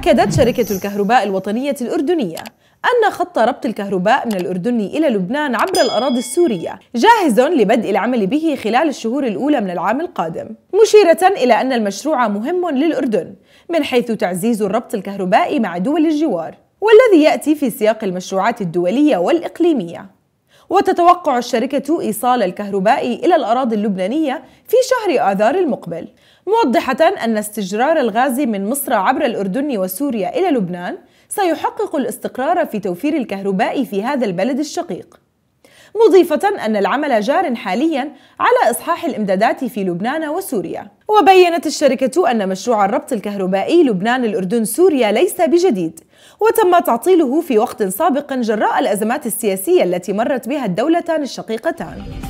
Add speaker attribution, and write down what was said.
Speaker 1: أكدت شركة الكهرباء الوطنية الأردنية أن خط ربط الكهرباء من الأردن إلى لبنان عبر الأراضي السورية جاهز لبدء العمل به خلال الشهور الأولى من العام القادم مشيرة إلى أن المشروع مهم للأردن من حيث تعزيز الربط الكهربائي مع دول الجوار والذي يأتي في سياق المشروعات الدولية والإقليمية وتتوقع الشركة إيصال الكهرباء إلى الأراضي اللبنانية في شهر آذار المقبل موضحة أن استجرار الغاز من مصر عبر الأردن وسوريا إلى لبنان سيحقق الاستقرار في توفير الكهرباء في هذا البلد الشقيق مضيفة أن العمل جار حاليا على إصحاح الإمدادات في لبنان وسوريا وبينت الشركة أن مشروع الربط الكهربائي لبنان الأردن سوريا ليس بجديد وتم تعطيله في وقت سابق جراء الأزمات السياسية التي مرت بها الدولتان الشقيقتان